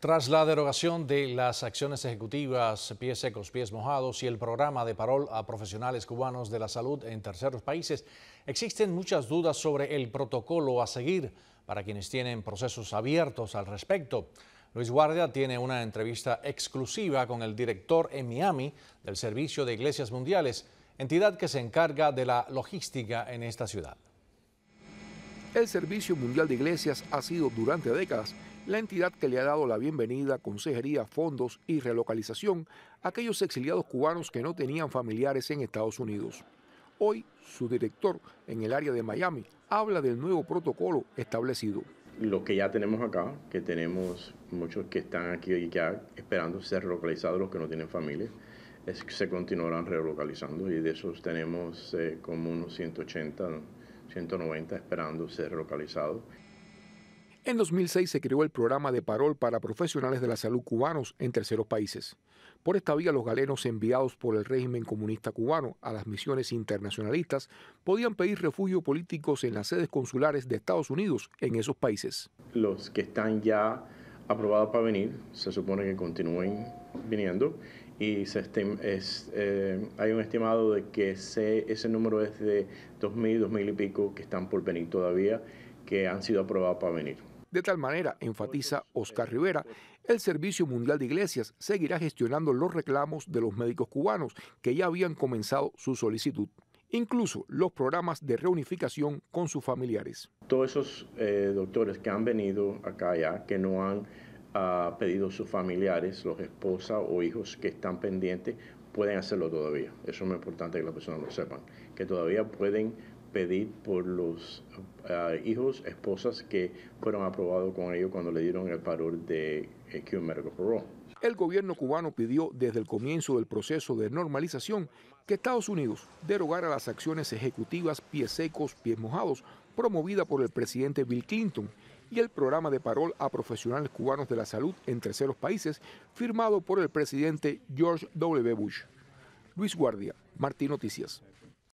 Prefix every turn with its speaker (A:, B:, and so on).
A: Tras la derogación de las acciones ejecutivas pies secos, pies mojados y el programa de parol a profesionales cubanos de la salud en terceros países, existen muchas dudas sobre el protocolo a seguir para quienes tienen procesos abiertos al respecto. Luis Guardia tiene una entrevista exclusiva con el director en Miami del Servicio de Iglesias Mundiales, entidad que se encarga de la logística en esta ciudad.
B: El Servicio Mundial de Iglesias ha sido durante décadas la entidad que le ha dado la bienvenida, consejería, fondos y relocalización a aquellos exiliados cubanos que no tenían familiares en Estados Unidos. Hoy, su director en el área de Miami habla del nuevo protocolo establecido. Lo que ya tenemos acá, que tenemos
C: muchos que están aquí y ya esperando ser relocalizados, los que no tienen familia, es que se continuarán relocalizando y de esos tenemos eh, como unos 180, 190 esperando ser relocalizados.
B: En 2006 se creó el programa de parol para profesionales de la salud cubanos en terceros países. Por esta vía, los galenos enviados por el régimen comunista cubano a las misiones internacionalistas podían pedir refugio políticos en las sedes consulares de Estados Unidos en esos países. Los que están ya
C: aprobados para venir, se supone que continúen viniendo y se eh, hay un estimado de que ese, ese número es de 2.000, 2.000 y pico que están por venir todavía, que han sido aprobados para venir.
B: De tal manera, enfatiza Oscar Rivera, el Servicio Mundial de Iglesias seguirá gestionando los reclamos de los médicos cubanos que ya habían comenzado su solicitud incluso los programas de reunificación con sus familiares.
C: Todos esos eh, doctores que han venido acá ya, que no han ah, pedido sus familiares, los esposas o hijos que están pendientes, pueden hacerlo todavía. Eso es muy importante que las personas lo sepan, que todavía pueden pedir por los ah, hijos, esposas que fueron aprobados con ellos cuando le dieron el parol de eh,
B: El gobierno cubano pidió desde el comienzo del proceso de normalización que Estados Unidos derogara las acciones ejecutivas pies secos, pies mojados, promovida por el presidente Bill Clinton, y el programa de parol a profesionales cubanos de la salud en terceros países, firmado por el presidente George W. Bush. Luis Guardia, Martín Noticias.